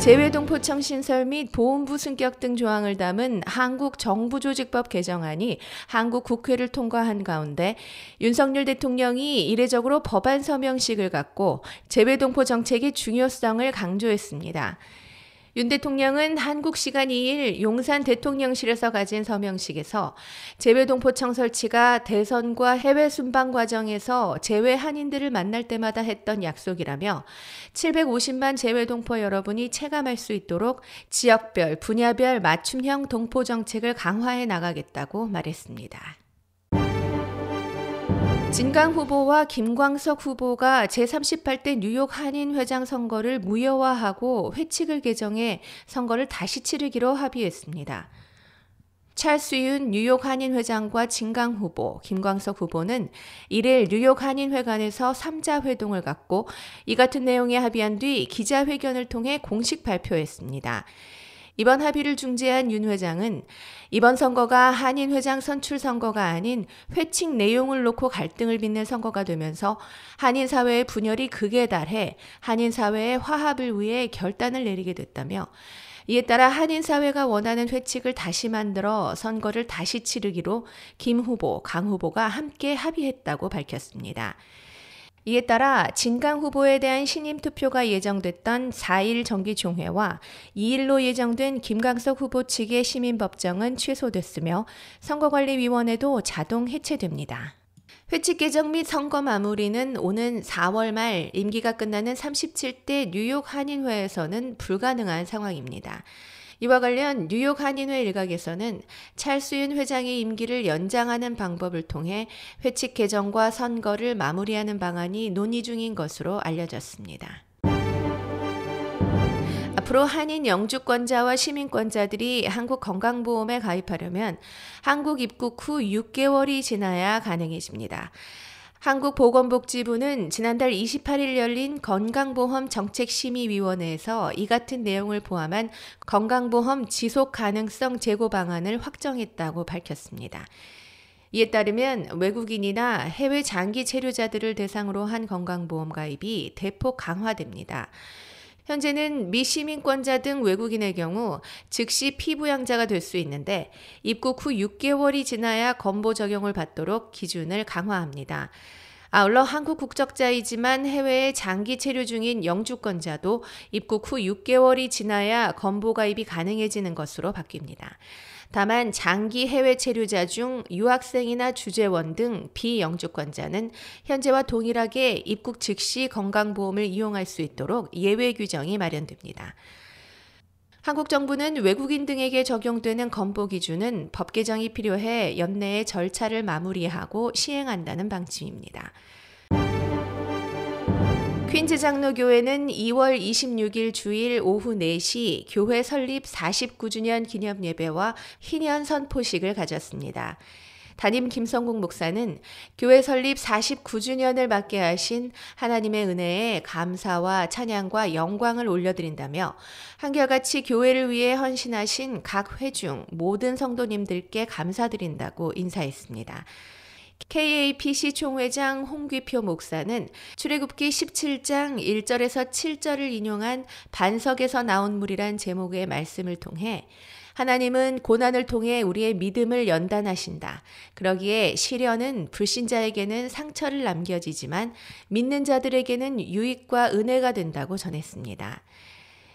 재외동포청 신설 및 보훈부 승격 등 조항을 담은 한국 정부조직법 개정안이 한국 국회를 통과한 가운데 윤석열 대통령이 이례적으로 법안 서명식을 갖고 재외동포 정책의 중요성을 강조했습니다. 윤 대통령은 한국 시간 2일 용산 대통령실에서 가진 서명식에서 재외동포청 설치가 대선과 해외 순방 과정에서 재외 한인들을 만날 때마다 했던 약속이라며 750만 재외동포 여러분이 체감할 수 있도록 지역별, 분야별 맞춤형 동포 정책을 강화해 나가겠다고 말했습니다. 진강 후보와 김광석 후보가 제38대 뉴욕 한인회장 선거를 무효화하고 회칙을 개정해 선거를 다시 치르기로 합의했습니다. 찰수윤 뉴욕 한인회장과 진강 후보, 김광석 후보는 1일 뉴욕 한인회관에서 3자 회동을 갖고 이 같은 내용에 합의한 뒤 기자회견을 통해 공식 발표했습니다. 이번 합의를 중재한 윤 회장은 이번 선거가 한인 회장 선출 선거가 아닌 회칙 내용을 놓고 갈등을 빚는 선거가 되면서 한인 사회의 분열이 극에 달해 한인 사회의 화합을 위해 결단을 내리게 됐다며 이에 따라 한인 사회가 원하는 회칙을 다시 만들어 선거를 다시 치르기로 김 후보, 강 후보가 함께 합의했다고 밝혔습니다. 이에 따라 진강 후보에 대한 신임 투표가 예정됐던 4일 정기총회와 2일로 예정된 김강석 후보 측의 시민법정은 취소됐으며 선거관리위원회도 자동 해체됩니다. 회칙 개정 및 선거 마무리는 오는 4월 말 임기가 끝나는 37대 뉴욕 한인회에서는 불가능한 상황입니다. 이와 관련 뉴욕 한인회 일각에서는 찰스윤 회장의 임기를 연장하는 방법을 통해 회칙 개정과 선거를 마무리하는 방안이 논의 중인 것으로 알려졌습니다. 앞으로 한인 영주권자와 시민권자들이 한국 건강보험에 가입하려면 한국 입국 후 6개월이 지나야 가능해집니다. 한국보건복지부는 지난달 28일 열린 건강보험 정책심의위원회에서 이 같은 내용을 포함한 건강보험 지속 가능성 제고 방안을 확정했다고 밝혔습니다. 이에 따르면 외국인이나 해외 장기 체류자들을 대상으로 한 건강보험 가입이 대폭 강화됩니다. 현재는 미시민권자 등 외국인의 경우 즉시 피부양자가 될 수 있는데 입국 후 6개월이 지나야 건보 적용을 받도록 기준을 강화합니다. 아울러 한국 국적자이지만 해외에 장기 체류 중인 영주권자도 입국 후 6개월이 지나야 건보 가입이 가능해지는 것으로 바뀝니다. 다만 장기 해외 체류자 중 유학생이나 주재원 등 비영주권자는 현재와 동일하게 입국 즉시 건강보험을 이용할 수 있도록 예외 규정이 마련됩니다. 한국 정부는 외국인 등에게 적용되는 건보 기준은 법 개정이 필요해 연내에 절차를 마무리하고 시행한다는 방침입니다. 퀸즈 장로교회는 2월 26일 주일 오후 4시 교회 설립 49주년 기념 예배와 희년 선포식을 가졌습니다. 담임 김성국 목사는 교회 설립 49주년을 맞게 하신 하나님의 은혜에 감사와 찬양과 영광을 올려드린다며 한결같이 교회를 위해 헌신하신 각 회중 모든 성도님들께 감사드린다고 인사했습니다. KAPC 총회장 홍귀표 목사는 출애굽기 17장 1절에서 7절을 인용한 반석에서 나온 물이란 제목의 말씀을 통해 하나님은 고난을 통해 우리의 믿음을 연단하신다. 그러기에 시련은 불신자에게는 상처를 남겨지지만 믿는 자들에게는 유익과 은혜가 된다고 전했습니다.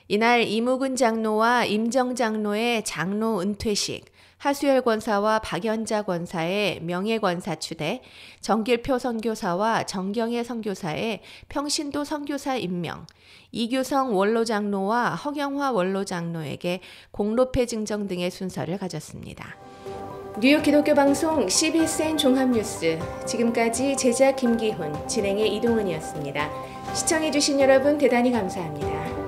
이날 이무근 장로와 임정 장로의 장로 은퇴식, 하수열 권사와 박연자 권사의 명예권사 추대, 정길표 선교사와 정경혜 선교사의 평신도 선교사 임명, 이규성 원로장로와 허경화 원로장로에게 공로패 증정 등의 순서를 가졌습니다. 뉴욕 기독교 방송 CBSN 종합뉴스 지금까지 제작 김기훈, 진행의 이동은이었습니다. 시청해주신 여러분 대단히 감사합니다.